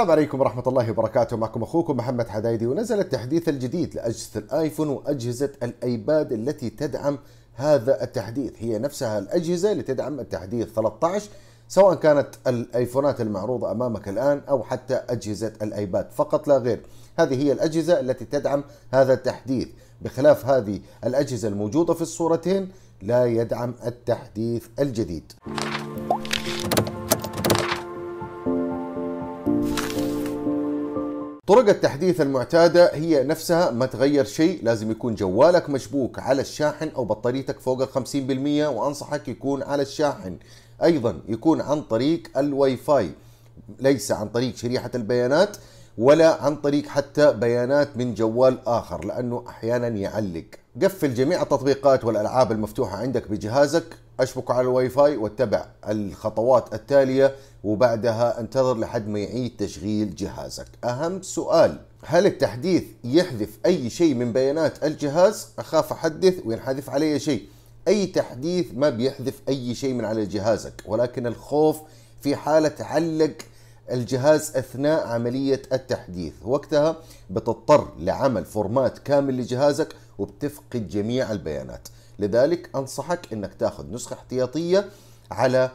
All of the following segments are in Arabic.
السلام عليكم ورحمة الله وبركاته معكم أخوكم محمد حدايدي ونزل التحديث الجديد لأجهزة الآيفون وأجهزة الأيباد التي تدعم هذا التحديث هي نفسها الأجهزة اللي تدعم التحديث 13 سواء كانت الآيفونات المعروضة أمامك الآن أو حتى أجهزة الآيباد فقط لا غير هذه هي الأجهزة التي تدعم هذا التحديث بخلاف هذه الأجهزة الموجودة في الصورتين لا يدعم التحديث الجديد طرق التحديث المعتادة هي نفسها ما تغير شيء لازم يكون جوالك مشبوك على الشاحن أو بطاريتك فوق الخمسين بالمية وأنصحك يكون على الشاحن أيضا يكون عن طريق الواي فاي ليس عن طريق شريحة البيانات ولا عن طريق حتى بيانات من جوال آخر لأنه أحيانا يعلق قفل جميع التطبيقات والألعاب المفتوحة عندك بجهازك اشبك على الواي فاي واتبع الخطوات التاليه وبعدها انتظر لحد ما يعيد تشغيل جهازك. اهم سؤال هل التحديث يحذف اي شيء من بيانات الجهاز؟ اخاف احدث وينحذف علي شيء. اي تحديث ما بيحذف اي شيء من على جهازك ولكن الخوف في حاله علق الجهاز اثناء عمليه التحديث، وقتها بتضطر لعمل فورمات كامل لجهازك وبتفقد جميع البيانات. لذلك انصحك انك تاخذ نسخه احتياطيه على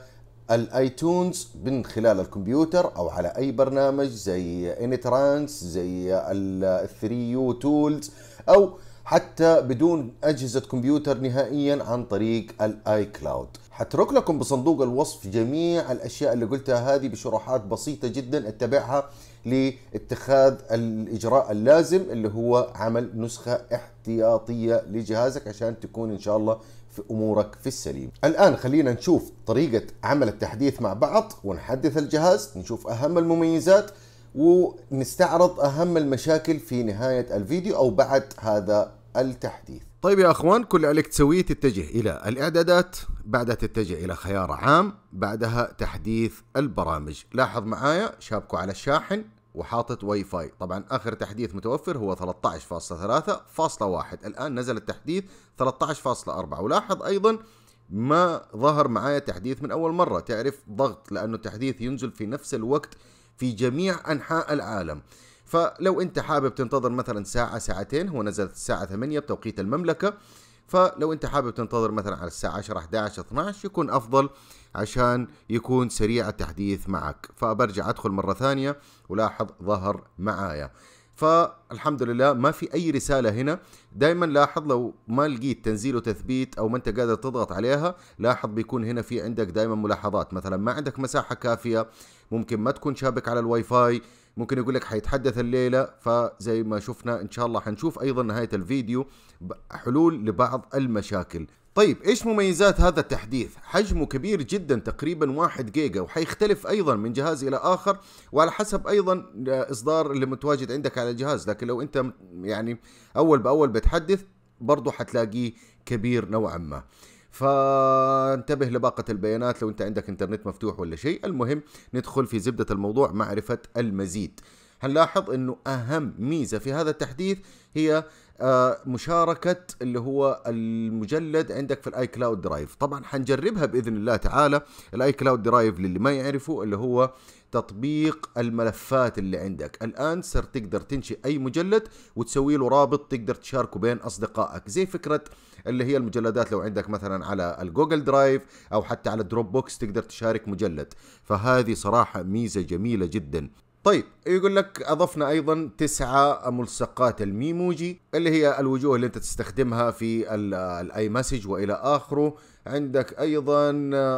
الايتونز من خلال الكمبيوتر او على اي برنامج زي انترانس زي الثري يو تولز او حتى بدون اجهزه كمبيوتر نهائيا عن طريق الاي كلاود هترك لكم بصندوق الوصف جميع الاشياء اللي قلتها هذه بشروحات بسيطه جدا اتبعها لاتخاذ الاجراء اللازم اللي هو عمل نسخه احتياطيه لجهازك عشان تكون ان شاء الله في امورك في السليم. الان خلينا نشوف طريقه عمل التحديث مع بعض ونحدث الجهاز، نشوف اهم المميزات ونستعرض اهم المشاكل في نهايه الفيديو او بعد هذا التحديث. طيب يا اخوان كل عليك تسويه تتجه الى الاعدادات بعدها تتجه الى خيار عام بعدها تحديث البرامج لاحظ معايا شابكه على الشاحن وحاطط واي فاي طبعا اخر تحديث متوفر هو 13.3.1 الان نزل التحديث 13.4 ولاحظ ايضا ما ظهر معايا تحديث من اول مره تعرف ضغط لانه التحديث ينزل في نفس الوقت في جميع انحاء العالم فلو انت حابب تنتظر مثلا ساعة ساعتين هو نزلت الساعة 8 بتوقيت المملكة فلو انت حابب تنتظر مثلا على الساعة 10 11 12 يكون افضل عشان يكون سريع التحديث معك فبرجع ادخل مرة ثانية ولاحظ ظهر معايا فالحمد لله ما في اي رساله هنا دائما لاحظ لو ما لقيت تنزيل وتثبيت او ما انت قادر تضغط عليها لاحظ بيكون هنا في عندك دائما ملاحظات مثلا ما عندك مساحه كافيه ممكن ما تكون شابك على الواي فاي ممكن يقول لك حيتحدث الليله فزي ما شفنا ان شاء الله حنشوف ايضا نهايه الفيديو حلول لبعض المشاكل طيب ايش مميزات هذا التحديث؟ حجمه كبير جدا تقريبا 1 جيجا وحيختلف ايضا من جهاز الى اخر وعلى حسب ايضا آه، اصدار اللي متواجد عندك على الجهاز لكن لو انت يعني اول باول بتحدث برضه حتلاقيه كبير نوعا ما. فانتبه لباقة البيانات لو انت عندك انترنت مفتوح ولا شيء المهم ندخل في زبدة الموضوع معرفة المزيد هنلاحظ انه اهم ميزه في هذا التحديث هي آه، مشاركة اللي هو المجلد عندك في الاي كلاود درايف طبعا حنجربها باذن الله تعالى الاي كلاود درايف للي ما يعرفه اللي هو تطبيق الملفات اللي عندك الآن صرت تقدر تنشئ أي مجلد وتسوي له رابط تقدر تشاركه بين أصدقائك زي فكرة اللي هي المجلدات لو عندك مثلا على الجوجل درايف أو حتى على دروب بوكس تقدر تشارك مجلد فهذه صراحة ميزة جميلة جدا طيب يقول لك اضفنا ايضا تسعة ملصقات الميموجي اللي هي الوجوه اللي انت تستخدمها في الاي مسج والى اخره عندك ايضا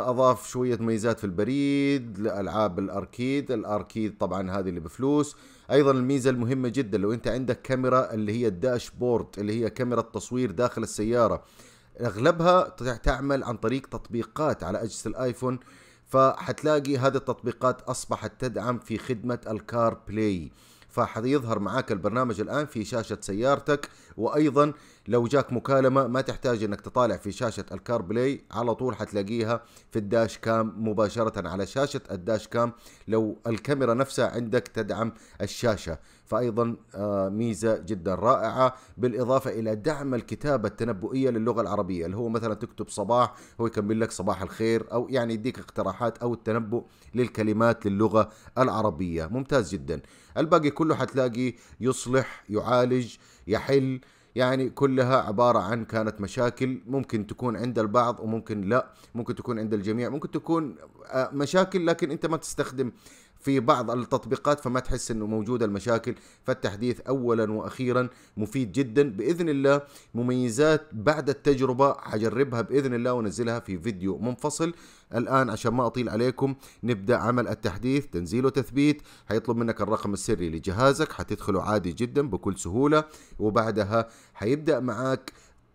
اضاف شويه ميزات في البريد لالعاب الاركيد الاركيد طبعا هذه اللي بفلوس ايضا الميزه المهمه جدا لو انت عندك كاميرا اللي هي الداشبورد اللي هي كاميرا التصوير داخل السياره اغلبها تعمل عن طريق تطبيقات على اجهزه الايفون فحتلاقي هذه التطبيقات اصبحت تدعم في خدمه الكار بلاي فحيظهر معاك البرنامج الان في شاشه سيارتك وايضا لو جاك مكالمه ما تحتاج انك تطالع في شاشه الكار بلاي على طول حتلاقيها في الداش كام مباشره على شاشه الداش كام لو الكاميرا نفسها عندك تدعم الشاشه فايضا آه، ميزه جدا رائعه بالاضافه الى دعم الكتابه التنبؤيه للغه العربيه اللي هو مثلا تكتب صباح هو يكمل لك صباح الخير او يعني يديك اقتراحات او التنبؤ للكلمات للغه العربيه ممتاز جدا الباقي كله حتلاقي يصلح يعالج يحل يعني كلها عبارة عن كانت مشاكل ممكن تكون عند البعض وممكن لا ممكن تكون عند الجميع ممكن تكون آه، مشاكل لكن انت ما تستخدم في بعض التطبيقات فما تحس انه موجوده المشاكل فالتحديث اولا واخيرا مفيد جدا باذن الله مميزات بعد التجربه حجربها باذن الله وانزلها في فيديو منفصل الان عشان ما اطيل عليكم نبدا عمل التحديث تنزيل وتثبيت حيطلب منك الرقم السري لجهازك حتدخله عادي جدا بكل سهوله وبعدها حيبدا معاك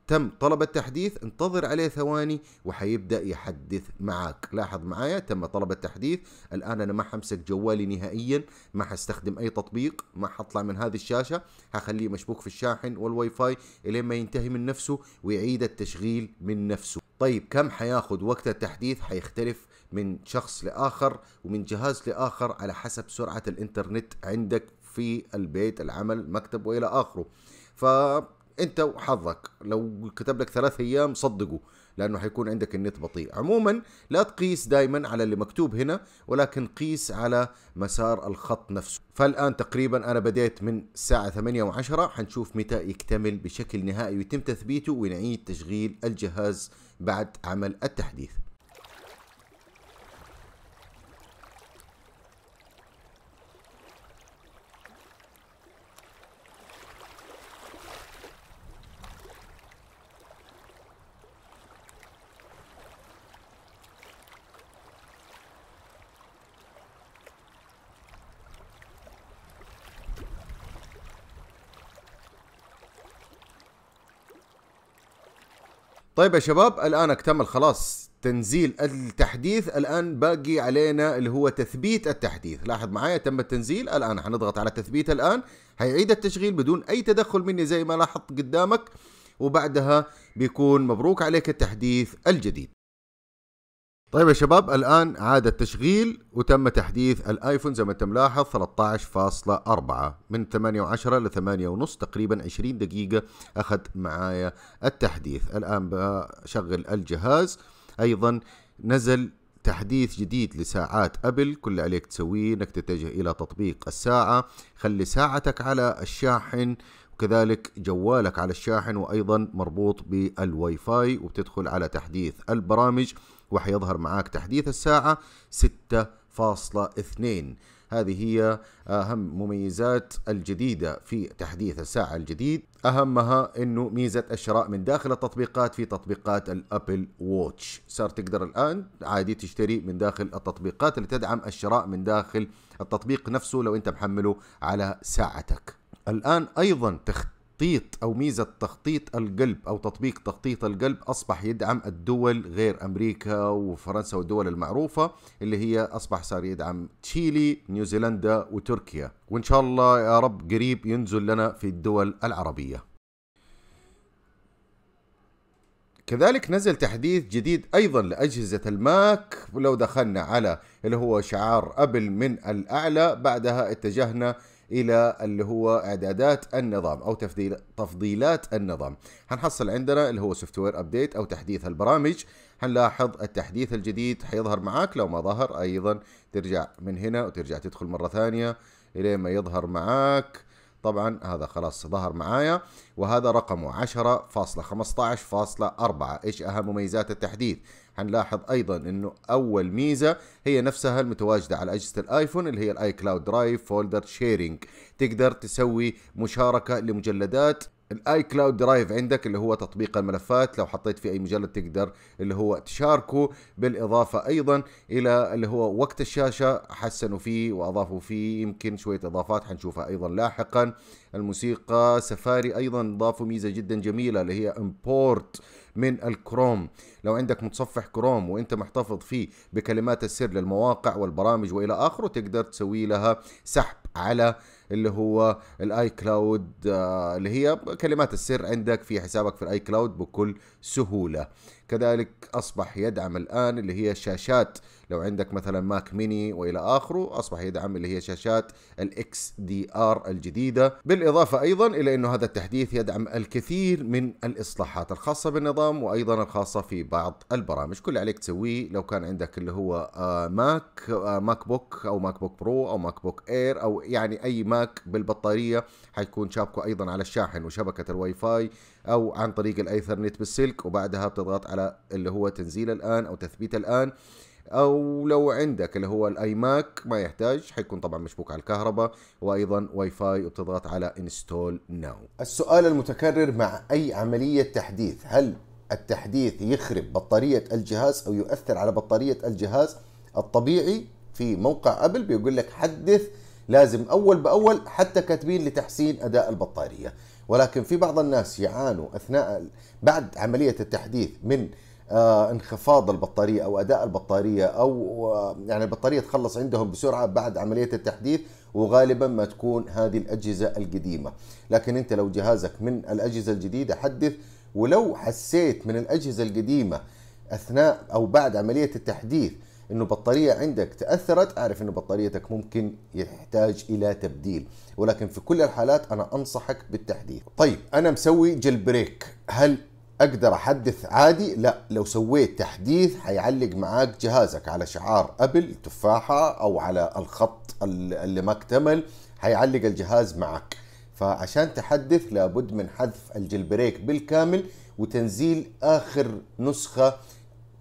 تم طلب التحديث انتظر عليه ثواني وحيبدا يحدث معك لاحظ معايا تم طلب التحديث الان انا ما حمسك جوالي نهائيا ما حستخدم اي تطبيق ما حطلع من هذه الشاشه حخليه مشبوك في الشاحن والواي فاي الين ما ينتهي من نفسه ويعيد التشغيل من نفسه طيب كم حياخذ وقت التحديث حيختلف من شخص لاخر ومن جهاز لاخر على حسب سرعه الانترنت عندك في البيت العمل مكتب والى اخره ف انت وحظك لو كتب لك ثلاث ايام صدقه لانه حيكون عندك النت بطيء عموما لا تقيس دائما على اللي مكتوب هنا ولكن قيس على مسار الخط نفسه فالان تقريبا انا بديت من الساعه 8 و10 حنشوف متى يكتمل بشكل نهائي ويتم تثبيته ونعيد تشغيل الجهاز بعد عمل التحديث طيب يا شباب الان اكتمل خلاص تنزيل التحديث الان باقي علينا اللي هو تثبيت التحديث لاحظ معايا تم التنزيل الان حنضغط على تثبيت الان هيعيد التشغيل بدون اي تدخل مني زي ما لاحظت قدامك وبعدها بيكون مبروك عليك التحديث الجديد طيب يا شباب الآن عاد التشغيل وتم تحديث الآيفون زي ما أنت ملاحظ 13.4 من 8 ل 8 ونص تقريبا 20 دقيقة أخذ معايا التحديث الآن بشغل الجهاز أيضا نزل تحديث جديد لساعات أبل كل عليك تسويه أنك تتجه إلى تطبيق الساعة خلي ساعتك على الشاحن وكذلك جوالك على الشاحن وأيضا مربوط بالواي فاي وبتدخل على تحديث البرامج وحيظهر معاك تحديث الساعة 6.2 هذه هي أهم مميزات الجديدة في تحديث الساعة الجديد أهمها أنه ميزة الشراء من داخل التطبيقات في تطبيقات الأبل ووتش صار تقدر الآن عادي تشتري من داخل التطبيقات اللي تدعم الشراء من داخل التطبيق نفسه لو أنت محمله على ساعتك الآن أيضا تخطيط أو ميزة تخطيط القلب أو تطبيق تخطيط القلب أصبح يدعم الدول غير أمريكا وفرنسا والدول المعروفة اللي هي أصبح صار يدعم تشيلي نيوزيلندا وتركيا وإن شاء الله يا رب قريب ينزل لنا في الدول العربية كذلك نزل تحديث جديد ايضا لاجهزه الماك لو دخلنا على اللي هو شعار ابل من الاعلى بعدها اتجهنا الى اللي هو اعدادات النظام او تفضيل تفضيلات النظام حنحصل عندنا اللي هو سوفت وير ابديت او تحديث البرامج حنلاحظ التحديث الجديد حيظهر معاك لو ما ظهر ايضا ترجع من هنا وترجع تدخل مره ثانيه الين ما يظهر معاك طبعا هذا خلاص ظهر معايا وهذا رقمه 10.15.4 ايش اهم مميزات التحديث هنلاحظ ايضا انه اول ميزه هي نفسها المتواجده على اجهزه الايفون اللي هي الاي كلاود درايف فولدر شيرنج تقدر تسوي مشاركه لمجلدات الاي كلاود درايف عندك اللي هو تطبيق الملفات لو حطيت فيه اي مجلد تقدر اللي هو تشاركه بالاضافه ايضا الى اللي هو وقت الشاشه حسنوا فيه واضافوا فيه يمكن شويه اضافات حنشوفها ايضا لاحقا الموسيقى سفاري ايضا ضافوا ميزه جدا جميله اللي هي امبورت من الكروم لو عندك متصفح كروم وانت محتفظ فيه بكلمات السر للمواقع والبرامج والى اخره تقدر تسوي لها سحب على اللي هو الاي آه، كلاود اللي هي كلمات السر عندك في حسابك في الاي كلاود بكل سهوله كذلك أصبح يدعم الآن اللي هي شاشات لو عندك مثلا ماك ميني والى اخره اصبح يدعم اللي هي شاشات الاكس دي ار الجديده بالاضافه ايضا الى انه هذا التحديث يدعم الكثير من الاصلاحات الخاصه بالنظام وايضا الخاصه في بعض البرامج كل عليك تسويه لو كان عندك اللي هو آه، ماك آه، ماك بوك او ماك بوك برو او ماك بوك اير او يعني اي ماك بالبطاريه حيكون شابكه ايضا على الشاحن وشبكه الواي فاي او عن طريق الايثرنت بالسلك وبعدها بتضغط على اللي هو تنزيل الان او تثبيت الان او لو عندك اللي هو الاي ماك ما يحتاج حيكون طبعا مشبوك على الكهرباء وايضا واي فاي وبتضغط على انستول ناو السؤال المتكرر مع اي عمليه تحديث هل التحديث يخرب بطاريه الجهاز او يؤثر على بطاريه الجهاز الطبيعي في موقع ابل بيقول لك حدث لازم اول باول حتى كاتبين لتحسين اداء البطاريه ولكن في بعض الناس يعانوا اثناء بعد عمليه التحديث من آه، انخفاض البطاريه او اداء البطاريه او آه، يعني البطاريه تخلص عندهم بسرعه بعد عمليه التحديث وغالبا ما تكون هذه الاجهزه القديمه، لكن انت لو جهازك من الاجهزه الجديده حدث ولو حسيت من الاجهزه القديمه اثناء او بعد عمليه التحديث انه بطاريه عندك تاثرت اعرف انه بطاريتك ممكن يحتاج الى تبديل ولكن في كل الحالات انا انصحك بالتحديث طيب انا مسوي جل بريك هل اقدر احدث عادي لا لو سويت تحديث حيعلق معاك جهازك على شعار ابل تفاحه او على الخط اللي ما اكتمل حيعلق الجهاز معك فعشان تحدث لابد من حذف الجلبريك بالكامل وتنزيل اخر نسخه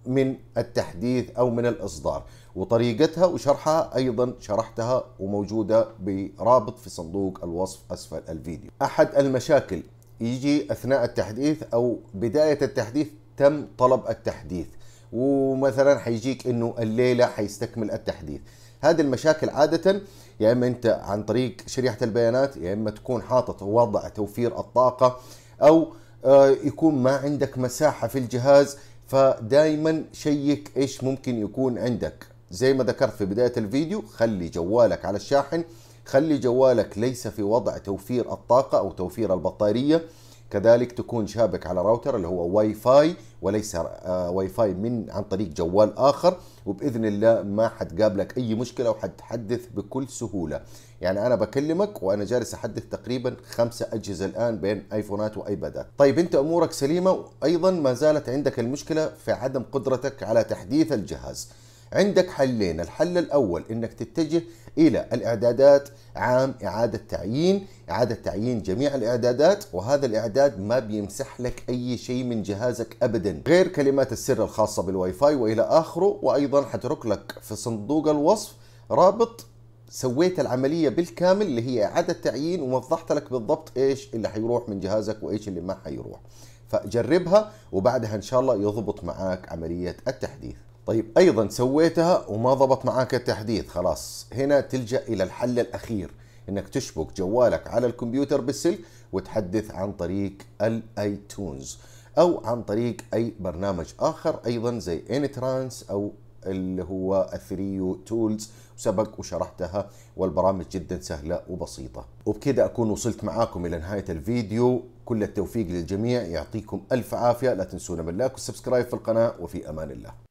من التحديث أو من الإصدار وطريقتها وشرحها أيضا شرحتها وموجودة برابط في صندوق الوصف أسفل الفيديو أحد المشاكل يجي أثناء التحديث أو بداية التحديث تم طلب التحديث ومثلا حيجيك انه الليله حيستكمل التحديث هذه المشاكل عاده يا اما انت عن طريق شريحه البيانات يا اما تكون حاطط وضع توفير الطاقه او آه، يكون ما عندك مساحه في الجهاز فدايما شيك ايش ممكن يكون عندك زي ما ذكرت في بداية الفيديو خلي جوالك على الشاحن خلي جوالك ليس في وضع توفير الطاقة أو توفير البطارية كذلك تكون شابك على راوتر اللي هو واي فاي وليس آه، واي فاي من عن طريق جوال اخر وباذن الله ما حتقابلك اي مشكله وحتحدث بكل سهوله يعني انا بكلمك وانا جالس احدث تقريبا خمسه اجهزه الان بين ايفونات وايبادات طيب انت امورك سليمه وايضا ما زالت عندك المشكله في عدم قدرتك على تحديث الجهاز عندك حلين الحل الاول انك تتجه إلى الإعدادات عام إعادة تعيين إعادة تعيين جميع الإعدادات وهذا الإعداد ما بيمسح لك أي شيء من جهازك أبدا غير كلمات السر الخاصة بالواي فاي وإلى آخره وأيضا حترك لك في صندوق الوصف رابط سويت العملية بالكامل اللي هي إعادة تعيين ووضحت لك بالضبط إيش اللي حيروح من جهازك وإيش اللي ما حيروح فجربها وبعدها إن شاء الله يضبط معاك عملية التحديث طيب ايضا سويتها وما ضبط معاك التحديث خلاص هنا تلجا الى الحل الاخير انك تشبك جوالك على الكمبيوتر بالسلك وتحدث عن طريق الايتونز او عن طريق اي برنامج اخر ايضا زي انترانس او اللي هو الثريو تولز سبق وشرحتها والبرامج جدا سهلة وبسيطة وبكده أكون وصلت معاكم إلى نهاية الفيديو كل التوفيق للجميع يعطيكم ألف عافية لا تنسونا من لايك والسبسكرايب في القناة وفي أمان الله